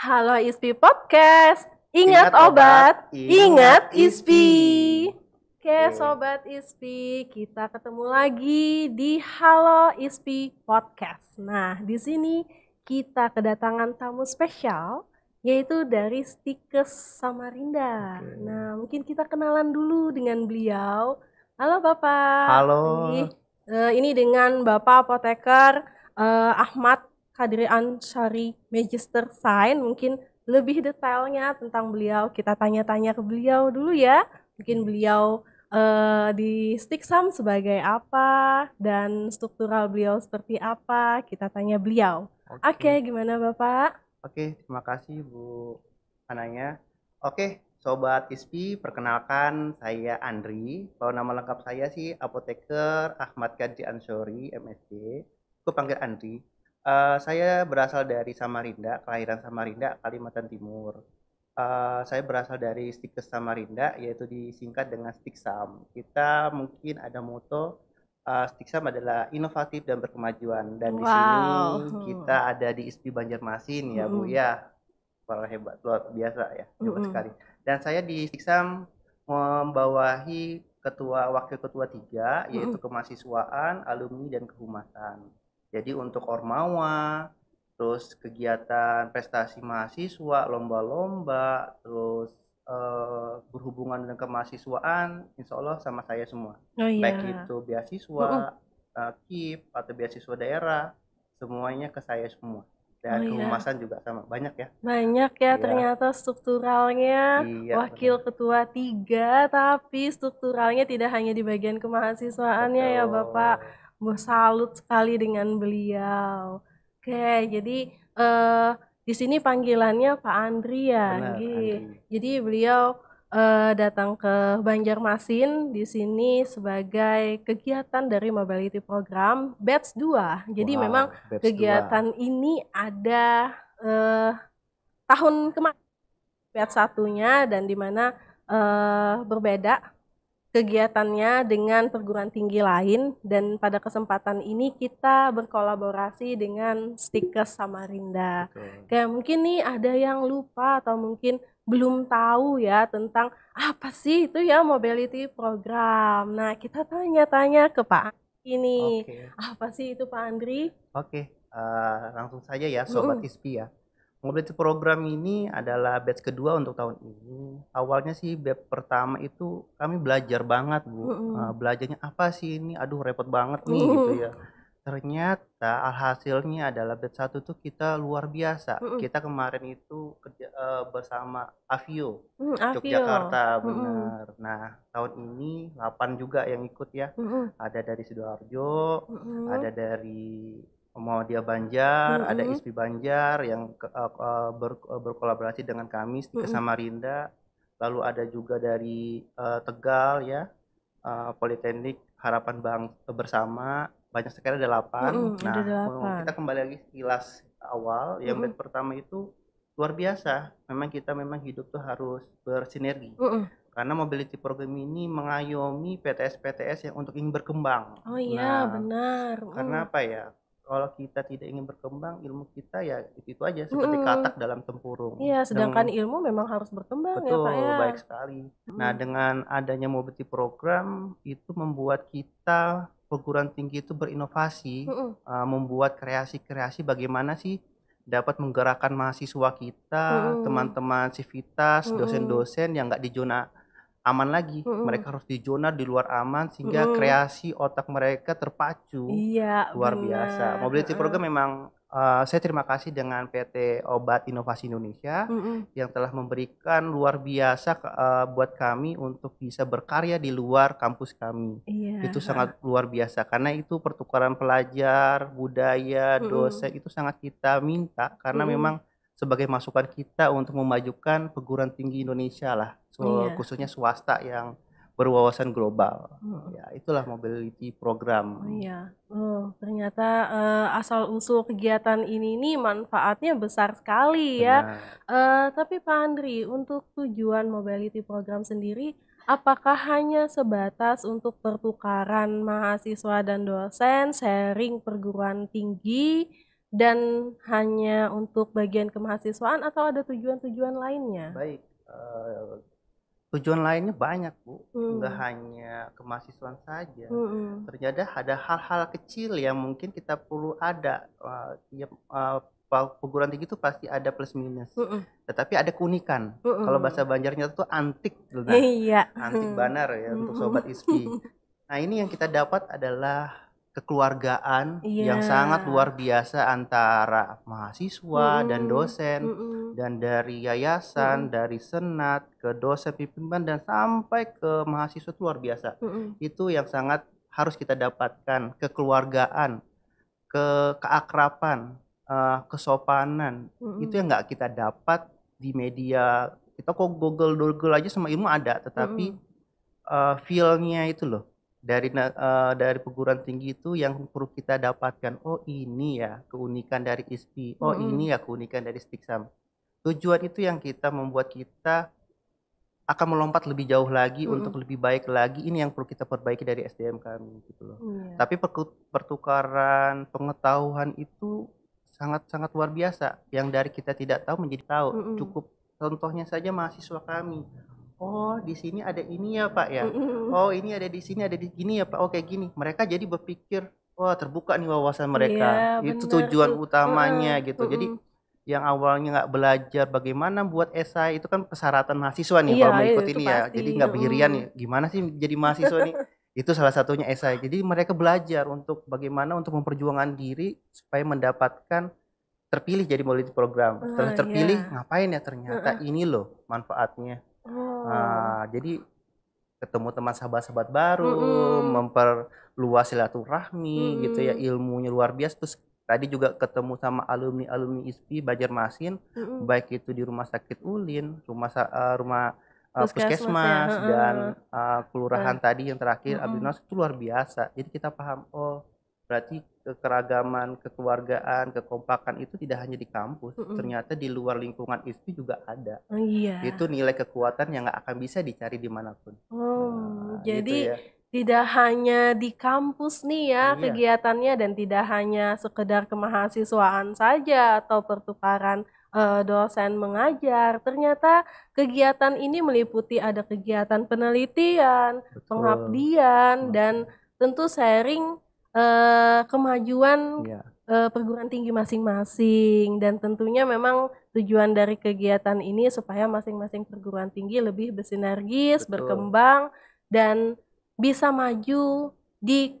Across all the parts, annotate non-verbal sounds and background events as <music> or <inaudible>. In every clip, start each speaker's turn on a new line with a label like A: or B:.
A: Halo Ispi Podcast. Ingat, ingat obat, obat, ingat ISPI. Oke, sobat ISPI, kita ketemu lagi di Halo ISPI Podcast. Nah, di sini kita kedatangan tamu spesial yaitu dari Stikes Samarinda. Okay. Nah, mungkin kita kenalan dulu dengan beliau. Halo Bapak. Halo. Ini, uh, ini dengan Bapak apoteker uh, Ahmad Kadri Ansari Magister Sain mungkin lebih detailnya tentang beliau kita tanya-tanya ke beliau dulu ya mungkin hmm. beliau uh, di Stiksam sebagai apa dan struktural beliau seperti apa kita tanya beliau oke okay. okay, gimana bapak
B: oke okay, terima kasih bu Ananya oke okay, sobat ISPI perkenalkan saya Andri kalau nama lengkap saya sih apoteker Ahmad Gadji Ansori MSD aku panggil Andri Uh, saya berasal dari Samarinda, kelahiran Samarinda, Kalimantan Timur. Uh, saya berasal dari Stikes Samarinda, yaitu disingkat dengan Stiksam. Kita mungkin ada moto uh, Stiksam adalah inovatif dan berkemajuan. Dan wow. di sini kita ada di ISPI Banjarmasin ya hmm. Bu ya. Wah hebat, luar biasa ya, hebat hmm. sekali. Dan saya di Stiksam membawahi ketua wakil ketua tiga yaitu hmm. kemahasiswaan, alumni dan kehumasan. Jadi untuk ormawa, terus kegiatan prestasi mahasiswa, lomba-lomba, terus uh, berhubungan dengan kemahasiswaan, insya Allah sama saya semua. Oh, iya. Baik itu beasiswa, uh -uh. Uh, KIP, atau beasiswa daerah, semuanya ke saya semua dan oh, kehumasan iya. juga sama banyak ya
A: banyak ya iya. ternyata strukturalnya iya, wakil benar. ketua tiga tapi strukturalnya tidak hanya di bagian kemahasiswaannya Betul. ya bapak gue salut sekali dengan beliau oke jadi uh, di sini panggilannya Pak Andrian. Benar, Andri. jadi beliau uh, datang ke Banjarmasin di sini sebagai kegiatan dari mobility program batch 2 jadi wow, memang kegiatan 2. ini ada uh, tahun kemarin batch satunya dan di mana uh, berbeda kegiatannya dengan perguruan tinggi lain dan pada kesempatan ini kita berkolaborasi dengan Stikes Samarinda. Betul. Kayak mungkin nih ada yang lupa atau mungkin belum tahu ya tentang apa sih itu ya mobility program. Nah, kita tanya-tanya ke Pak Andri nih. Okay. Apa sih itu Pak Andri?
B: Oke, okay. uh, eh, langsung saja ya sobat mm -hmm. ISPI ya. Mobility program ini adalah batch kedua untuk tahun ini. Awalnya sih batch pertama itu kami belajar banget bu, mm -hmm. uh, belajarnya apa sih ini? Aduh repot banget nih mm -hmm. gitu ya. Ternyata hasilnya adalah batch satu tuh kita luar biasa. Mm -hmm. Kita kemarin itu kerja uh, bersama Avio, mm, Avio. Yogyakarta Mm -hmm. Nah tahun ini 8 juga yang ikut ya. Mm -hmm. Ada dari sidoarjo, mm -hmm. ada dari mau dia Banjar, mm -hmm. ada ISPI Banjar yang uh, uh, ber, eh, berkolaborasi dengan kami di mm -hmm. Samarinda. Lalu ada juga dari uh, Tegal ya, uh, Politeknik Harapan Bang bersama banyak sekali ada delapan. Mm -hmm, nah, ada 8. kita kembali lagi kilas awal yang mm -hmm. pertama itu luar biasa. Memang kita memang hidup tuh harus bersinergi. Mm -hmm karena mobility program ini mengayomi PTS-PTS yang untuk ingin berkembang. Oh iya, nah,
A: benar. Karena mm. apa
B: ya? kalau kita tidak ingin berkembang ilmu kita ya itu, -itu aja seperti katak dalam tempurung. Iya, sedangkan Dan,
A: ilmu memang harus berkembang betul, ya Pak ya. baik sekali.
B: Mm. Nah, dengan adanya mobility program itu membuat kita perguruan tinggi itu berinovasi, -hmm. uh, membuat kreasi-kreasi bagaimana sih dapat menggerakkan mahasiswa kita, teman-teman mm civitas, sivitas, dosen-dosen yang nggak di zona aman lagi. Mm-hmm. Mereka harus di zona di luar aman sehingga mm-hmm. kreasi otak mereka terpacu. Iya, luar bener. biasa. Mobility mm program memang uh, saya terima kasih dengan PT Obat Inovasi Indonesia mm-hmm. yang telah memberikan luar biasa uh, buat kami untuk bisa berkarya di luar kampus kami. Iya. Itu sangat luar biasa karena itu pertukaran pelajar, budaya, dosen mm-hmm. itu sangat kita minta karena mm-hmm. memang sebagai masukan kita untuk memajukan perguruan tinggi Indonesia lah, so, iya. khususnya swasta yang berwawasan global. Hmm. Ya, itulah mobility program. Oh,
A: iya. Oh, ternyata uh, asal usul kegiatan ini nih manfaatnya besar sekali ya. Uh, tapi Pak Andri, untuk tujuan mobility program sendiri apakah hanya sebatas untuk pertukaran mahasiswa dan dosen, sharing perguruan tinggi dan hanya untuk bagian kemahasiswaan atau ada tujuan-tujuan lainnya?
B: Baik, uh, tujuan lainnya banyak bu, hmm. hanya kemahasiswaan saja. Hmm. Ternyata ada hal-hal kecil yang mungkin kita perlu ada. Uh, tiap uh, perguruan tinggi itu pasti ada plus minus, hmm. tetapi ada keunikan. Hmm. Kalau bahasa Banjarnya itu antik, nah. iya. antik banar ya hmm. untuk sobat ISPI. <laughs> Nah ini yang kita dapat adalah kekeluargaan yeah. yang sangat luar biasa antara mahasiswa mm. dan dosen mm -mm. dan dari yayasan mm. dari senat ke dosen pimpinan dan sampai ke mahasiswa itu luar biasa mm -mm. itu yang sangat harus kita dapatkan kekeluargaan ke keakrapan uh, kesopanan mm -mm. itu yang nggak kita dapat di media kita kok google google aja sama ilmu ada tetapi mm -mm. uh, feelnya itu loh dari uh, dari perguruan tinggi itu yang perlu kita dapatkan oh ini ya keunikan dari ISPI oh -hmm. ini ya keunikan dari Stiksam tujuan itu yang kita membuat kita akan melompat lebih jauh lagi -hmm. untuk lebih baik lagi ini yang perlu kita perbaiki dari SDM kami gitu loh yeah. tapi pertukaran pengetahuan itu sangat sangat luar biasa yang dari kita tidak tahu menjadi tahu -hmm. cukup contohnya saja mahasiswa kami oh di sini ada ini ya pak ya oh ini ada di sini ada di gini ya pak oke oh, gini mereka jadi berpikir wah terbuka nih wawasan iya, mereka ya, itu bener. tujuan utamanya uh, gitu uh, jadi yang awalnya nggak belajar bagaimana buat esai itu kan persyaratan mahasiswa nih iya, kalau mau ikut ini ya. pasti. ya jadi nggak berhirian nih ya, gimana sih jadi mahasiswa nih <laughs> itu salah satunya esai jadi mereka belajar untuk bagaimana untuk memperjuangkan diri supaya mendapatkan terpilih jadi melalui program. Setelah ah, terpilih, yeah. ngapain ya ternyata uh -uh. ini loh manfaatnya. Nah, oh. jadi ketemu teman sahabat-sahabat baru, mm-hmm. memperluas silaturahmi mm-hmm. gitu ya, ilmunya luar biasa terus tadi juga ketemu sama alumni-alumni ISPI Banjarmasin, mm-hmm. baik itu di Rumah Sakit Ulin, rumah uh, rumah uh, puskesmas, ya. dan uh, kelurahan uh. tadi yang terakhir mm-hmm. Abdinas itu luar biasa. Jadi kita paham oh Berarti keragaman, kekeluargaan, kekompakan itu tidak hanya di kampus, mm -hmm. ternyata di luar lingkungan itu juga ada. Oh, iya. Itu nilai kekuatan yang nggak akan bisa dicari dimanapun.
A: Oh, nah, gitu jadi gitu ya. tidak hanya di kampus nih ya iya. kegiatannya dan tidak hanya sekedar kemahasiswaan saja atau pertukaran eh, dosen mengajar. Ternyata kegiatan ini meliputi ada kegiatan penelitian, Betul. pengabdian, Betul. dan tentu sharing Eh, kemajuan yeah. Iya. uh, perguruan tinggi masing-masing dan tentunya memang tujuan dari kegiatan ini supaya masing-masing perguruan tinggi lebih bersinergis, Betul. berkembang dan bisa maju di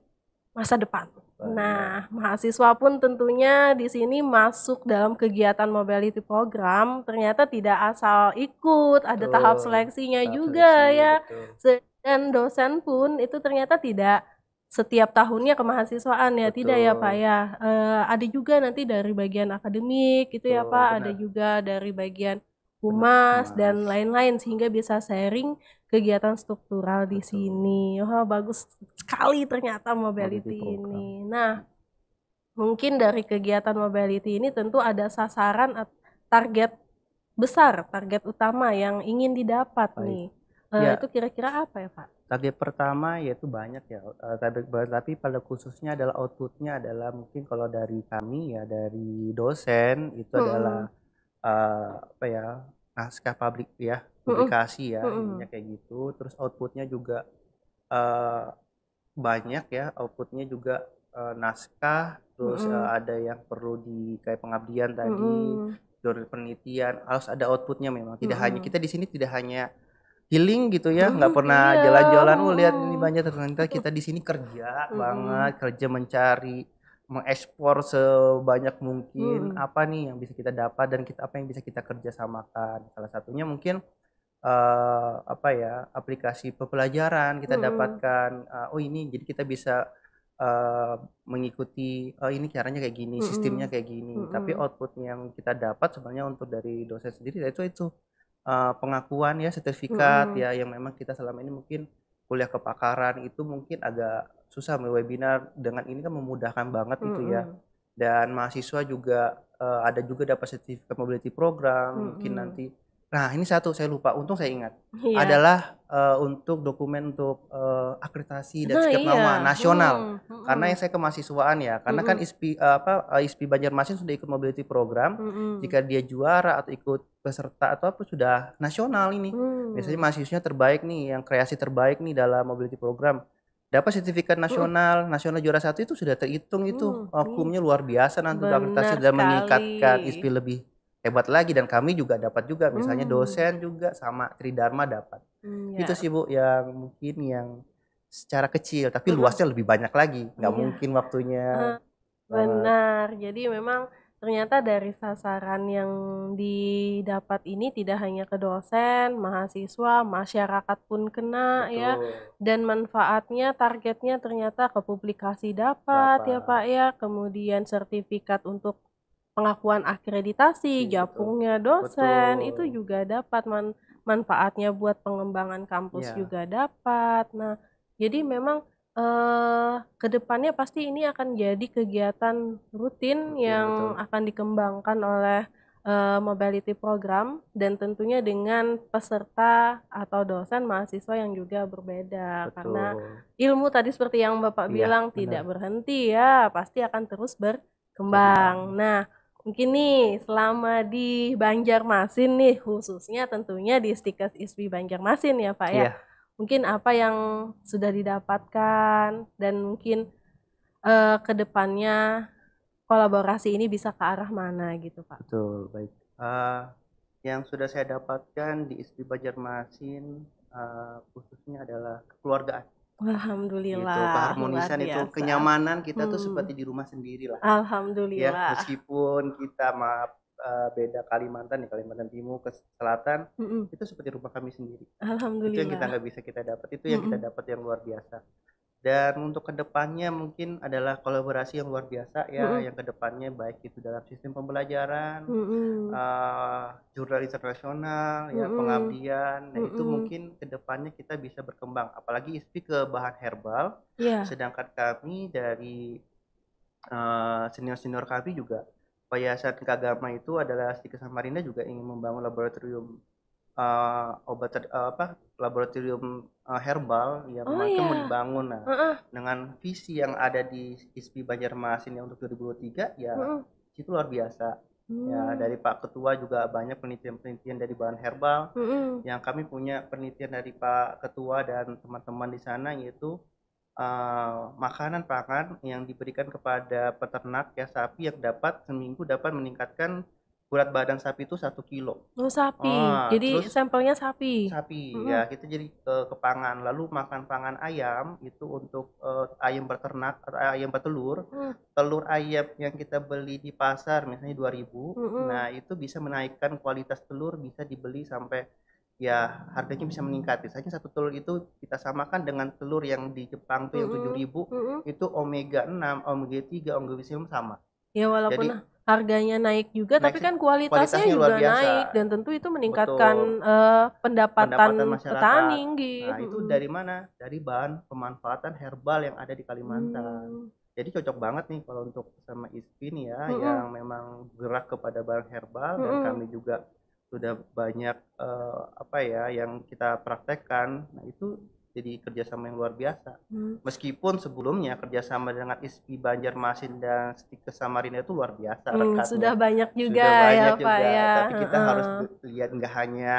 A: masa depan. Nah, mahasiswa pun tentunya di sini masuk dalam kegiatan mobility program ternyata tidak asal ikut, ada betul. tahap seleksinya tahap juga seleksi, ya. Betul. Dan dosen pun itu ternyata tidak setiap tahunnya kemahasiswaan ya Betul. tidak ya Pak ya uh, ada juga nanti dari bagian akademik itu ya Pak benar. ada juga dari bagian humas dan lain-lain sehingga bisa sharing kegiatan struktural di sini oh, bagus sekali ternyata mobility ini nah mungkin dari kegiatan mobility ini tentu ada sasaran target besar target utama yang ingin didapat Baik. nih eh, ya. itu kira-kira apa ya Pak
B: Target pertama yaitu banyak ya, eh, target tapi pada khususnya adalah outputnya adalah mungkin kalau dari kami ya dari dosen itu hmm. adalah uh, apa ya naskah publik ya publikasi ya mm-hmm. kayak gitu terus outputnya juga uh, banyak ya outputnya juga uh, naskah terus hmm uh, ada yang perlu di kayak pengabdian tadi mm-hmm. jurnal penelitian harus ada outputnya memang tidak hmm hanya kita di sini tidak hanya healing gitu ya nggak pernah iya. jalan-jalan oh lihat ini banyak ternyata kita di sini kerja banget kerja mencari mengekspor sebanyak mungkin hmm. apa nih yang bisa kita dapat dan kita apa yang bisa kita kerjasamakan salah satunya mungkin uh, apa ya aplikasi pembelajaran kita hmm. dapatkan uh, oh ini jadi kita bisa uh, mengikuti oh ini caranya kayak gini hmm. sistemnya kayak gini hmm. tapi output yang kita dapat sebenarnya untuk dari dosen sendiri itu itu uh, pengakuan ya sertifikat hmm. ya yang memang kita selama ini mungkin kuliah kepakaran itu mungkin agak susah webinar dengan ini kan memudahkan banget hmm. ya dan mahasiswa juga uh, ada juga dapat sertifikat mobility program hmm. mungkin nanti Nah, ini satu saya lupa, untung saya ingat. Iya. Adalah uh, untuk dokumen untuk uh, akreditasi dan nah, sikap iya. nama nasional. Hmm, hmm, hmm, karena yang saya kemahasiswaan ya, karena kan hmm, kan ISPI uh, eh, apa ISPI Banjarmasin sudah ikut mobility program. Hmm, hmm, Jika dia juara atau ikut peserta atau apa sudah nasional ini. Hmm. Biasanya mahasiswanya terbaik nih, yang kreasi terbaik nih dalam mobility program dapat sertifikat hmm. nasional, hmm. nasional juara satu itu sudah terhitung itu hmm. hukumnya iya. luar biasa nanti akreditasi dan meningkatkan ISPI lebih hebat lagi dan kami juga dapat juga misalnya hmm. dosen juga sama Tridharma dapat
A: hmm, ya. itu sih
B: bu yang mungkin yang secara kecil tapi hmm. luasnya lebih banyak lagi nggak iya. mungkin waktunya ah,
A: benar uh. jadi memang ternyata dari sasaran yang didapat ini tidak hanya ke dosen, mahasiswa, masyarakat pun kena ya. Betul. ya dan manfaatnya targetnya ternyata ke publikasi dapat, ya, dapat. ya Pak ya, kemudian sertifikat untuk pengakuan akreditasi, iya, Betul. dosen Betul. itu juga dapat man manfaatnya buat pengembangan kampus yeah. juga dapat. Nah, jadi memang eh, kedepannya pasti ini akan jadi kegiatan rutin Betul. yang Betul. akan dikembangkan oleh uh, mobility program dan tentunya dengan peserta atau dosen mahasiswa yang juga berbeda Betul. karena ilmu tadi seperti yang Bapak yeah, bilang benar. tidak berhenti ya pasti akan terus berkembang. Nah, Mungkin nih selama di Banjarmasin nih khususnya tentunya di Stikes ISPI Banjarmasin ya Pak ya. Iya. Mungkin apa yang sudah didapatkan dan mungkin eh, ke depannya kolaborasi ini bisa ke arah mana gitu Pak?
B: Betul baik. Uh, yang sudah saya dapatkan di ISPI Banjarmasin uh, khususnya adalah kekeluargaan
A: Alhamdulillah. Gitu, itu keharmonisan itu kenyamanan kita hmm. tuh seperti di
B: rumah sendiri lah. Ya,
A: Alhamdulillah. Ya,
B: meskipun kita maaf eh, beda Kalimantan di Kalimantan Timur ke selatan mm -mm. itu seperti rumah kami sendiri. Alhamdulillah. Itu yang kita nggak bisa kita dapat itu yang mm -mm. kita dapat yang luar biasa dan untuk kedepannya mungkin adalah kolaborasi yang luar biasa ya mm -hmm. yang kedepannya baik itu dalam sistem pembelajaran mm -hmm. uh, eh, jurnalis internasional mm -hmm. ya pengabdian mm -hmm. itu mungkin kedepannya kita bisa berkembang apalagi ISPI ke bahan herbal yeah. sedangkan kami dari uh, eh, senior senior kami juga Yayasan Kagama itu adalah Stikesan Marinda juga ingin membangun laboratorium uh, obat uh, apa laboratorium uh, herbal yang oh, iya. mau dibangun nah uh -uh. dengan visi yang ada di ISPI Banjarmasin yang untuk 2023 ya uh -uh. itu luar biasa ya, Hmm. Ya, dari Pak Ketua juga banyak penelitian-penelitian dari bahan herbal. -uh. Yang kami punya penelitian dari Pak Ketua dan teman-teman di sana yaitu uh, makanan pangan yang diberikan kepada peternak ya sapi yang dapat seminggu dapat meningkatkan berat badan sapi itu satu kilo.
A: Oh sapi, ah, jadi terus, sampelnya sapi. Sapi, hmm ya
B: kita jadi ke, ke pangan, lalu makan pangan ayam itu untuk uh, ayam berternak atau ayam bertelur, mm. telur ayam yang kita beli di pasar misalnya 2000 ribu, hmm nah itu bisa menaikkan kualitas telur bisa dibeli sampai ya harganya bisa meningkat. Misalnya satu telur itu kita samakan dengan telur yang di Jepang tuh yang tujuh ribu -hmm. itu omega 6, omega 3, omega 5 sama.
A: Ya walaupun Jadi, harganya naik juga naik, tapi kan kualitasnya, kualitasnya juga naik dan tentu itu meningkatkan uh, pendapatan, pendapatan petani gitu. Nah, itu dari
B: mana? Dari bahan pemanfaatan herbal yang ada di Kalimantan. Hmm. Jadi cocok banget nih kalau untuk sama ISPI ya hmm. yang memang gerak kepada barang herbal hmm. dan kami juga sudah banyak uh, apa ya yang kita praktekkan. Nah, itu jadi kerjasama yang luar biasa. Hmm. Meskipun sebelumnya kerjasama dengan ISPI Banjarmasin dan Stikes Samarinda itu luar biasa. Hmm, sudah banyak juga sudah ya, banyak ya, juga. Pak, ya. Tapi kita hmm. harus lihat nggak hanya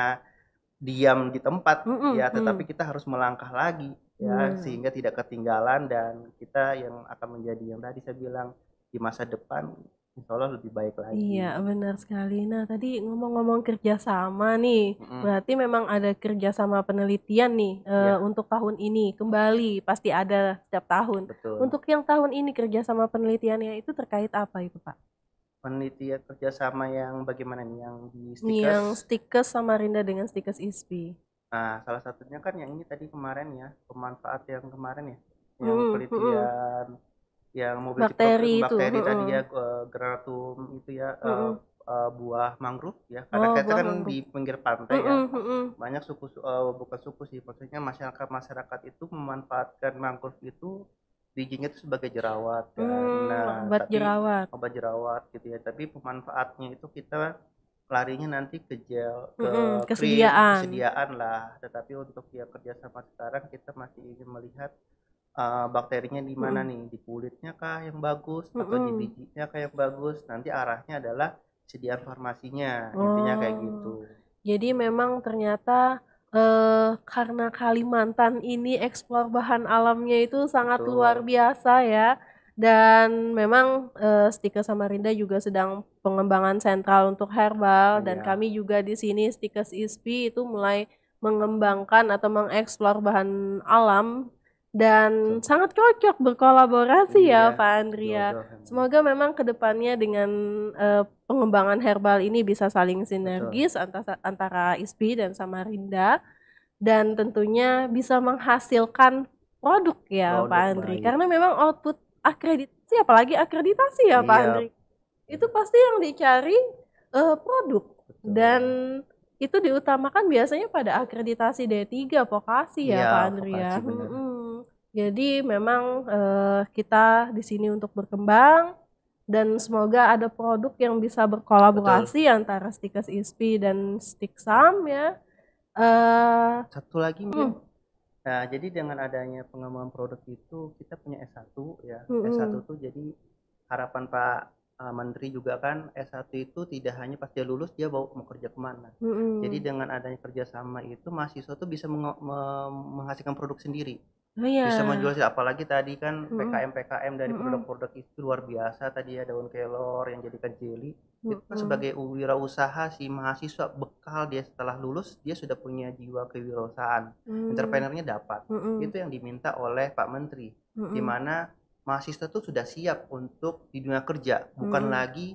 B: diam di tempat hmm, ya, hmm, hmm. tetapi kita harus melangkah lagi
A: ya, hmm. sehingga
B: tidak ketinggalan dan kita yang akan menjadi yang tadi saya bilang di masa depan insya Allah lebih baik lagi. Iya
A: benar sekali. Nah tadi ngomong-ngomong kerjasama nih, mm-hmm. berarti memang ada kerjasama penelitian nih yeah. uh, iya. untuk tahun ini kembali
B: pasti ada setiap tahun. Betul. Untuk
A: yang tahun ini kerjasama penelitiannya itu terkait apa itu Pak?
B: Penelitian kerjasama yang bagaimana nih yang di stikers? Yang
A: stikers Rinda dengan stikers ISP.
B: Nah salah satunya kan yang ini tadi kemarin ya pemanfaat yang kemarin ya yang penelitian. Mm-hmm yang mobil bakteri itu bakteri uh, tadi ya geratum itu ya uh, uh, uh, buah mangrove ya karena oh, kita kan mangrove. di pinggir pantai uh, ya uh, uh, banyak suku uh, bukan suku sih maksudnya masyarakat masyarakat itu memanfaatkan mangrove itu bijinya itu sebagai jerawat kan. hmm, nah, obat tapi, jerawat obat jerawat gitu ya tapi pemanfaatnya itu kita larinya nanti ke gel ke mm-hmm, kesediaan. kesediaan lah tetapi untuk yang kerjasama sekarang kita masih ingin melihat uh, bakterinya di mana hmm. nih di kulitnya kah yang bagus hmm. atau di hmm. bijinya kah yang bagus nanti arahnya adalah sediaan farmasinya intinya kayak oh. gitu
A: jadi memang ternyata uh, karena Kalimantan ini eksplor bahan alamnya itu sangat Betul. luar biasa ya dan memang uh, Samarinda juga sedang pengembangan sentral untuk herbal iya. dan kami juga di sini Stikes ISPI itu mulai mengembangkan atau mengeksplor bahan alam dan Betul. sangat cocok berkolaborasi ya, iya, ya Pak Andrea. Semoga memang kedepannya dengan uh, pengembangan herbal ini bisa saling sinergis antara antara ISPI dan Samarinda dan tentunya bisa menghasilkan produk ya produk Pak Andri baik. karena memang output akreditasi apalagi akreditasi ya iya. Pak Andri itu pasti yang dicari uh, produk Betul. dan itu diutamakan biasanya pada akreditasi D3 vokasi ya, ya Pak Andri ya. Hmm, jadi memang uh, kita di sini untuk berkembang dan semoga ada produk yang bisa berkolaborasi Betul. antara Stikers ISP dan Stiksam ya. Uh,
B: Satu lagi Nah, jadi dengan adanya pengembangan produk itu kita punya S1 ya. -hmm. S1 itu jadi harapan Pak uh, Menteri juga kan S1 itu tidak hanya pas dia lulus dia bawa mau kerja kemana. -hmm. Jadi dengan adanya kerjasama itu mahasiswa itu bisa meng menghasilkan produk sendiri oh, iya. bisa menjual sih apalagi tadi kan PKM PKM dari produk-produk itu luar biasa tadi ya daun kelor yang jadi jeli mm -hmm. itu kan sebagai wirausaha si mahasiswa bekal dia setelah lulus dia sudah punya jiwa kewirausahaan mm -hmm. entrepreneurnya dapat mm -hmm. itu yang diminta oleh Pak Menteri mm -hmm. di mana mahasiswa tuh sudah siap untuk di dunia kerja bukan hmm. lagi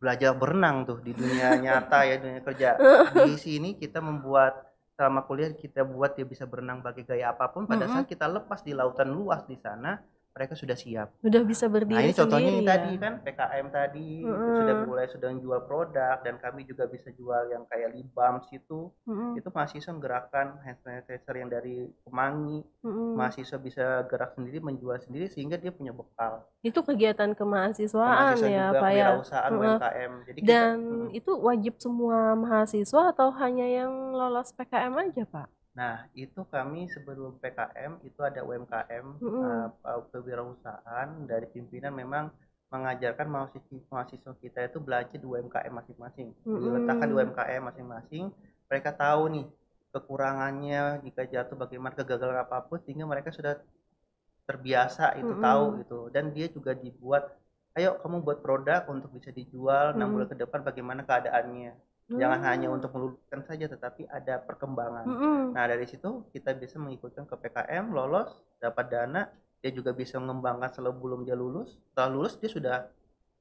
B: belajar berenang tuh di dunia <laughs> nyata ya dunia kerja <laughs> di sini kita membuat selama kuliah kita buat dia bisa berenang pakai gaya apapun pada mm -hmm. saat kita lepas di lautan luas di sana mereka sudah siap. Sudah bisa berdiri. Nah, ini contohnya sendiri, ini tadi ya. kan PKM tadi mm sudah mulai sudah jual produk dan kami juga bisa jual yang kayak lip situ itu. mm Itu mahasiswa gerakan hand sanitizer yang dari Kemangi. mm Mahasiswa bisa gerak sendiri menjual sendiri sehingga dia punya bekal.
A: Itu kegiatan kemahasiswaan ya, Pak ya. Kewirausahaan mm-hmm. UMKM. Jadi dan kita, mm. itu wajib semua mahasiswa atau hanya yang lolos PKM aja, Pak?
B: Nah, itu kami sebelum PKM itu ada UMKM mm -hmm. uh, dari pimpinan memang mengajarkan mahasiswa mahasiswa kita itu belajar di UMKM masing-masing. Mm -hmm. Diletakkan di UMKM masing-masing, mereka tahu nih kekurangannya jika jatuh bagaimana kegagalan apapun sehingga mereka sudah terbiasa itu mm -hmm. tahu gitu. Dan dia juga dibuat ayo kamu buat produk untuk bisa dijual mm -hmm. ke depan bagaimana keadaannya
A: hmm. jangan hanya untuk
B: meluluskan saja tetapi ada perkembangan hmm. nah dari situ kita bisa mengikuti ke PKM lolos dapat dana dia juga bisa mengembangkan selalu belum dia lulus setelah lulus dia sudah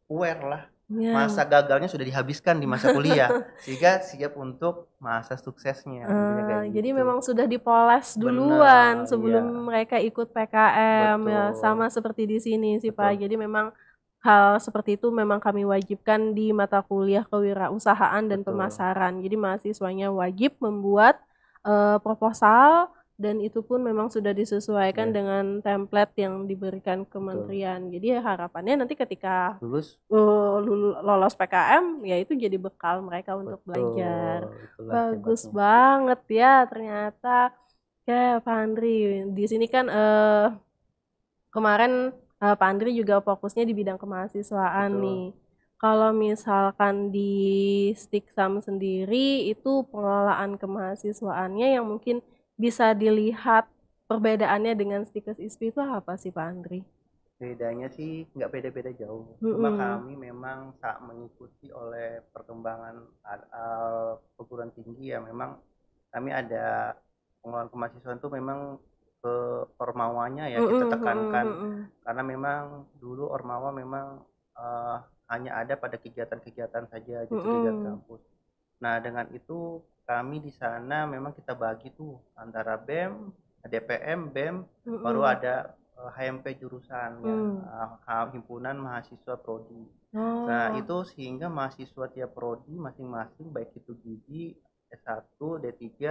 B: aware lah yeah. masa gagalnya sudah dihabiskan di masa kuliah <laughs> sehingga siap untuk masa suksesnya uh,
A: jadi gitu. memang sudah dipoles duluan Bener, sebelum iya. mereka ikut PKM ya sama seperti di sini sih Betul. Pak jadi memang hal seperti itu memang kami wajibkan di mata kuliah kewirausahaan dan Betul. pemasaran. Jadi mahasiswanya wajib membuat uh, proposal dan itu pun memang sudah disesuaikan yeah. dengan template yang diberikan kementerian. Betul. Jadi ya harapannya nanti ketika lulus uh, lolos PKM ya itu jadi bekal mereka Betul. untuk belajar.
B: Itulah Bagus
A: tempatnya. banget ya ternyata. Ya, Pak Andri, di sini kan uh, kemarin uh, Pak Andri juga fokusnya di bidang kemahasiswaan Betul. nih. Kalau misalkan di Stiksam sendiri itu pengelolaan kemahasiswaannya yang mungkin bisa dilihat perbedaannya dengan Stikes ISPI itu apa sih Pak Andri?
B: Bedanya sih nggak beda-beda jauh. Mm -hmm. Cuma kami memang tak mengikuti oleh perkembangan perguruan tinggi ya memang kami ada pengelolaan kemahasiswaan itu memang ke Ormawanya ya kita tekankan mm -hmm. karena memang dulu Ormawa memang uh, hanya ada pada kegiatan-kegiatan saja gitu mm -hmm. kampus. Nah dengan itu kami di sana memang kita bagi tuh antara BEM, DPM, BEM, mm -hmm. baru ada uh, eh, HMP jurusan ya, mm. ya, uh, himpunan mahasiswa prodi. Nah, oh. Nah itu sehingga mahasiswa tiap prodi masing-masing baik itu gigi S1, D3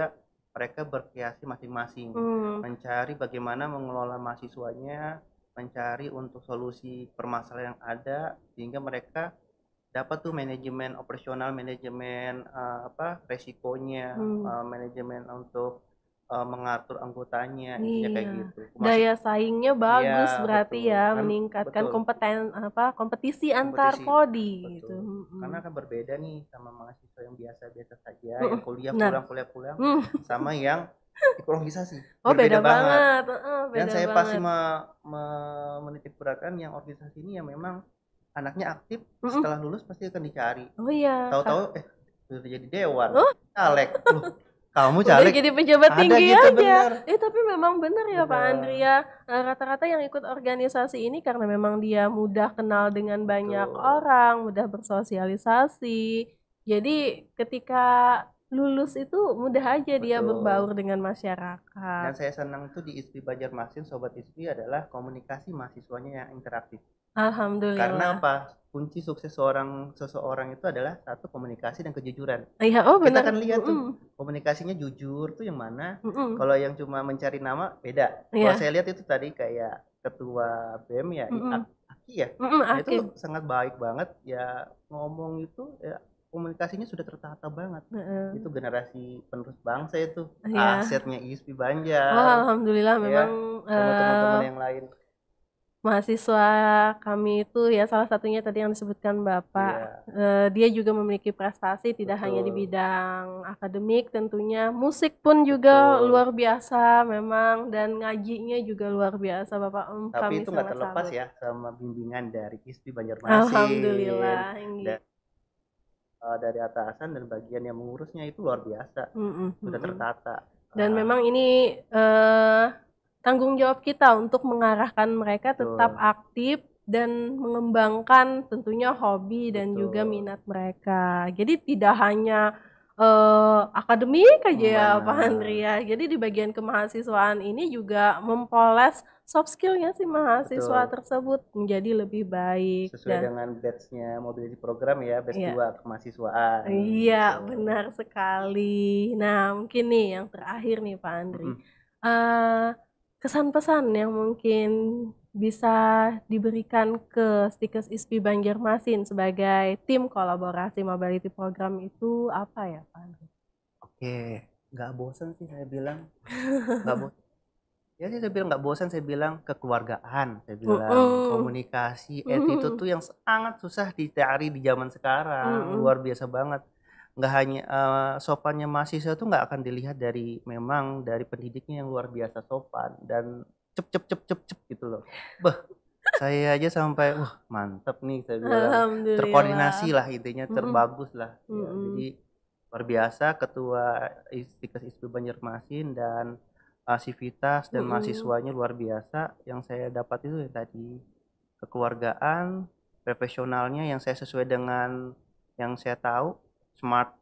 B: mereka berkreasi masing-masing hmm. mencari bagaimana mengelola mahasiswanya mencari untuk solusi permasalahan yang ada sehingga mereka dapat tuh manajemen operasional manajemen uh, apa resikonya hmm. uh, manajemen untuk uh, mengatur anggotanya iya. kayak gitu. Maksud, Daya
A: saingnya iya, bagus iya, berarti betul. ya kan meningkatkan betul. kompeten apa kompetisi, kompetisi antar
B: kodi gitu. hmm Karena kan berbeda nih sama mahasiswa yang biasa-biasa saja hmm yang kuliah nah. pulang kuliah pulang hmm sama yang ekologisasi. <laughs> Oh berbeda beda banget. banget. Oh, beda Dan saya pasti me- me- menitip beratkan yang organisasi ini yang memang anaknya aktif mm-hmm. setelah lulus pasti akan dicari. Oh
A: iya. Tahu-tahu eh
B: sudah jadi dewan. Oh? Caleg. Loh kamu cari jadi pejabat tinggi gitu, aja bener.
A: eh tapi memang benar ya Pak Andrea nah, rata-rata yang ikut organisasi ini karena memang dia mudah kenal dengan banyak orang mudah bersosialisasi jadi ketika lulus itu mudah aja Betul. dia berbaur dengan masyarakat. Dan
B: saya senang tuh di ISPI Banjarmasin Sobat istri adalah komunikasi mahasiswanya yang interaktif. Alhamdulillah. Karena apa? kunci sukses seorang seseorang itu adalah satu komunikasi dan kejujuran. Iya, oh benar. Kita akan lihat tuh mm komunikasinya jujur tuh yang mana. Mm -mm. Kalau yang cuma mencari nama beda. Yeah. Kalau saya lihat itu tadi kayak ketua BEM ya, mm -mm. Aki ya. Mm -mm, itu sangat baik banget ya ngomong itu ya, komunikasinya sudah tertata banget. Mm -mm. Itu generasi penerus bangsa itu. Yeah. Asetnya ISP Banjar. Oh, alhamdulillah ya, memang sama teman-teman uh... yang lain
A: mahasiswa kami itu ya salah satunya tadi yang disebutkan Bapak yeah. Iya. uh, dia juga memiliki prestasi tidak hanya di bidang akademik tentunya musik pun juga Betul. luar biasa memang dan ngajinya juga luar biasa Bapak um, tapi kami itu nggak terlepas ya
B: sama bimbingan dari istri Banjarmasin Alhamdulillah dan, uh, dari atasan dan bagian yang mengurusnya itu luar biasa mm -mm, sudah tertata
A: dan uh, memang ini uh, tanggung jawab kita untuk mengarahkan mereka tetap aktif dan mengembangkan tentunya hobi dan Betul. juga minat mereka. Jadi tidak hanya uh, akademik aja ya nah. Pak Andri ya. Jadi di bagian kemahasiswaan ini juga mempoles soft skillnya si mahasiswa Betul. tersebut menjadi lebih baik. Sesuai dan,
B: dengan batchnya mobility program ya, batch iya. 2 kemahasiswaan. Iya
A: benar sekali. Nah mungkin nih yang terakhir nih Pak Andri. -hmm. uh, kesan-pesan yang mungkin bisa diberikan ke Stikers ISPI Banjarmasin sebagai tim kolaborasi mobility program itu apa ya Pak?
B: Oke, nggak bosan sih saya bilang. Nggak bosan. <laughs> Ya sih saya bilang nggak bosan, saya bilang kekeluargaan, saya bilang uh komunikasi, attitude mm tuh yang sangat susah dicari di zaman sekarang, Uh luar biasa banget nggak hanya uh, sopannya mahasiswa itu nggak akan dilihat dari memang dari pendidiknya yang luar biasa sopan dan cep cep cep cep cep gitu loh. Bah, saya aja sampai wah mantep nih saya bilang terkoordinasi lah intinya terbagus lah. Mm -hmm. ya, jadi luar biasa ketua Istiqas ISP Banjarmasin dan pasivitas dan mm -hmm. mahasiswanya luar biasa yang saya dapat itu ya tadi kekeluargaan profesionalnya yang saya sesuai dengan yang saya tahu smart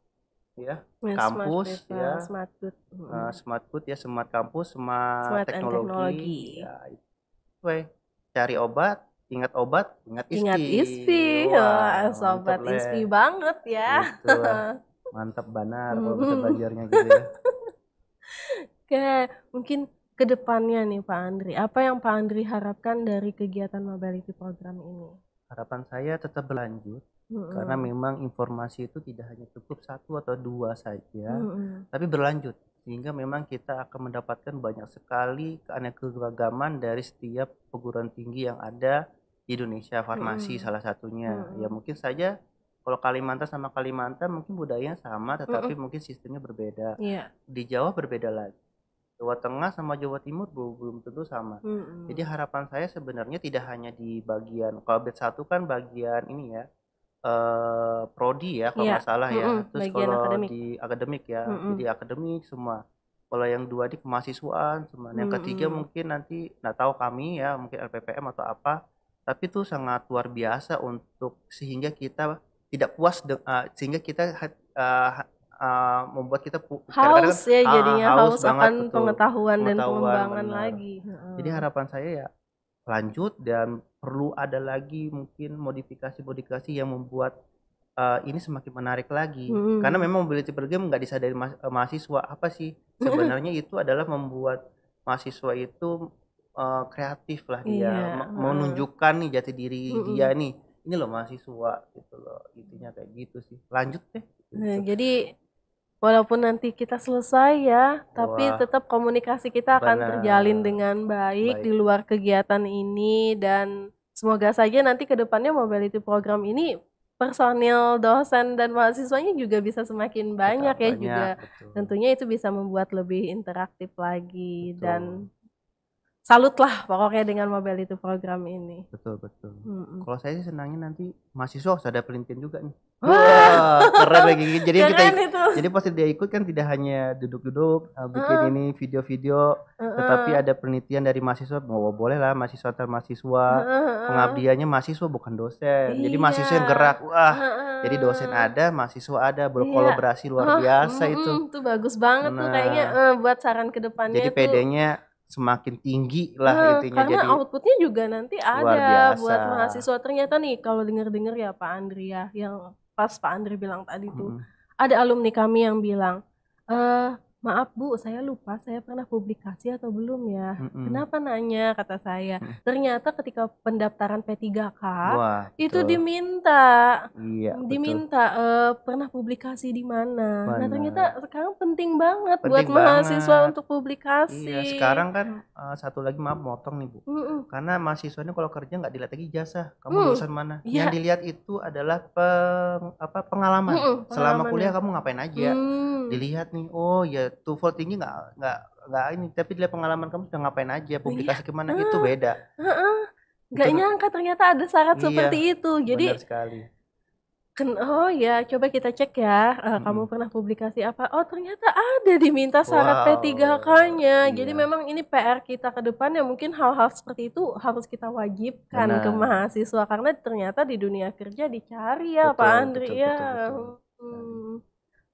B: ya yeah, kampus smart ya smart food uh, smart food ya smart kampus ya. smart, nah, hmm. smart ya, teknologi, teknologi. ya weh cari obat ingat obat ingat ispi ingat ispi wah, sobat ispi
A: banget ya gitu.
B: <laughs> mantap benar kalau hmm. bisa belajarnya gitu ya
A: <laughs> oke mungkin kedepannya nih Pak Andri apa yang Pak Andri harapkan dari kegiatan mobility program ini
B: harapan saya tetap berlanjut mm-hmm. karena memang informasi itu tidak hanya cukup satu atau dua saja mm-hmm. tapi berlanjut sehingga memang kita akan mendapatkan banyak sekali keanekaragaman dari setiap perguruan tinggi yang ada di Indonesia farmasi mm salah satunya mm ya mungkin saja kalau Kalimantan sama Kalimantan mungkin budayanya sama tetapi mm-hmm. mungkin sistemnya berbeda yeah. di Jawa berbeda lagi Jawa Tengah sama Jawa Timur belum tentu sama. Mm -hmm. Jadi harapan saya sebenarnya tidak hanya di bagian kalau batch satu kan bagian ini ya uh, prodi ya kalau yeah. nggak salah ya. Mm -hmm. Terus bagian kalau akademik. di akademik ya, mm -hmm. jadi akademik semua. Kalau yang dua di kemahasiswaan semua. Yang mm -hmm. ketiga mungkin nanti nggak tahu kami ya mungkin LPPM atau apa. Tapi itu sangat luar biasa untuk sehingga kita tidak puas de, uh, sehingga kita uh, uh, membuat kita haus kadang kan, ya ah, jadinya uh, haus, haus banget, pengetahuan, dan pengembangan benar. lagi. Hmm. Jadi harapan saya ya lanjut dan perlu ada lagi mungkin modifikasi-modifikasi yang membuat uh, ini semakin menarik lagi hmm. karena memang mobility game nggak disadari ma eh, mahasiswa apa sih <laughs> sebenarnya itu adalah membuat mahasiswa itu uh, kreatif lah dia yeah. Iya, menunjukkan nih jati diri hmm. dia nih ini loh mahasiswa gitu loh intinya kayak gitu sih lanjut deh
A: nah, gitu. jadi walaupun nanti kita selesai ya, tapi tetap komunikasi kita akan Benar. terjalin dengan baik, baik di luar kegiatan ini dan semoga saja nanti kedepannya mobility program ini personil dosen dan mahasiswanya juga bisa semakin banyak, banyak ya juga betul. tentunya itu bisa membuat lebih interaktif lagi betul. dan salutlah pokoknya dengan Mobile itu program ini. Betul
B: betul. Mm hmm Kalau saya sih senangnya nanti mahasiswa harus ada pelintin juga nih. Wah, <laughs> Wah keren lagi. Jadi keren kita itu. jadi pasti dia ikut kan tidak hanya duduk-duduk eh, bikin uh. ini video-video, uh, uh. tetapi ada penelitian dari mahasiswa. Oh, boleh lah mahasiswa antar mahasiswa. Uh, uh. Pengabdiannya mahasiswa bukan dosen. Iya. Jadi mahasiswa yang gerak. Wah, uh, uh. jadi dosen ada, mahasiswa ada berkolaborasi iya. luar biasa uh, huh itu.
A: Itu bagus banget nah, tuh kayaknya uh, buat saran kedepannya. Jadi PD-nya
B: semakin tinggi lah nah, intinya karena jadi
A: outputnya juga nanti ada buat mahasiswa ternyata nih kalau dengar-dengar ya Pak Andrea ya, yang pas Pak Andri bilang tadi hmm. tuh ada alumni kami yang bilang e, maaf bu saya lupa saya pernah publikasi atau belum ya mm -mm. kenapa nanya kata saya mm. ternyata ketika pendaftaran P3K Wah, itu diminta
B: iya, diminta
A: betul. Uh, pernah publikasi di mana nah ternyata sekarang penting banget penting buat banget. mahasiswa untuk publikasi iya sekarang
B: kan uh, satu lagi maaf motong nih bu mm -mm. karena mahasiswanya kalau kerja nggak dilihat lagi jasa kamu mm. lulusan mana yeah. yang dilihat itu adalah peng, apa pengalaman. pengalaman selama kuliah ya. kamu ngapain aja mm. dilihat nih oh ya ya fold tinggi nggak nggak nggak ini tapi dia pengalaman kamu sudah ngapain aja oh, publikasi iya. kemana uh, itu beda
A: uh, nggak uh, nyangka ternyata ada syarat iya, seperti itu jadi benar sekali oh ya, coba kita cek ya. Uh, hmm. Kamu pernah publikasi apa? Oh, ternyata ada diminta syarat wow. P3K-nya. Iya. Jadi memang ini PR kita ke depan ya mungkin hal-hal seperti itu harus kita wajibkan Benar. ke mahasiswa karena ternyata di dunia kerja dicari ya, betul, Pak Andri betul, ya. Betul, betul, betul. Hmm.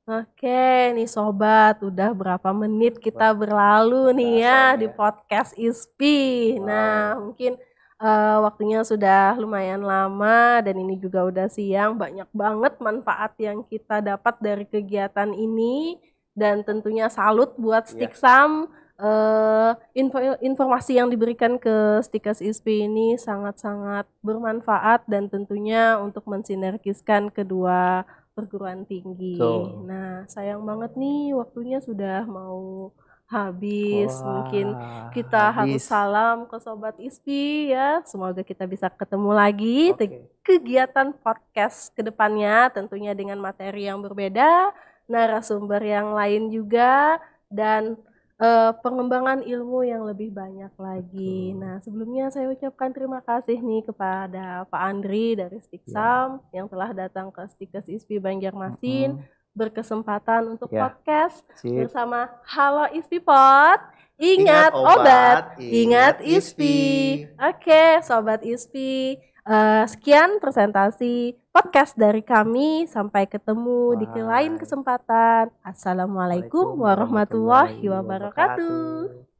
A: Oke, nih sobat, udah berapa menit kita berlalu nih ya, di ya. podcast ISPI. Nah, mungkin uh, waktunya sudah lumayan lama dan ini juga udah siang. Banyak banget manfaat yang kita dapat dari kegiatan ini dan tentunya salut buat iya. Stiksam. Sam. Uh, info informasi yang diberikan ke Stikas ISP ini sangat-sangat bermanfaat dan tentunya untuk mensinergiskan kedua perguruan tinggi. Tuh. Nah, sayang banget nih waktunya sudah mau habis. Wah, Mungkin kita habis. harus salam ke sobat ISPI ya. Semoga kita bisa ketemu lagi okay. kegiatan podcast kedepannya tentunya dengan materi yang berbeda, narasumber yang lain juga dan uh, pengembangan ilmu yang lebih banyak lagi. Betul. Nah, sebelumnya saya ucapkan terima kasih nih kepada Pak Andri dari Stiksam ya. yeah. yang telah datang ke Stikes ISPI Banjarmasin mm -hmm. berkesempatan untuk yeah. podcast Sip. bersama Halo ISPI Pod. Ingat, ingat obat, obat, ingat, ISPI. ISPI. Oke, okay, sobat ISPI. Uh, sekian presentasi podcast dari kami. Sampai ketemu Bye. di lain kesempatan. Assalamualaikum warahmatullahi wabarakatuh.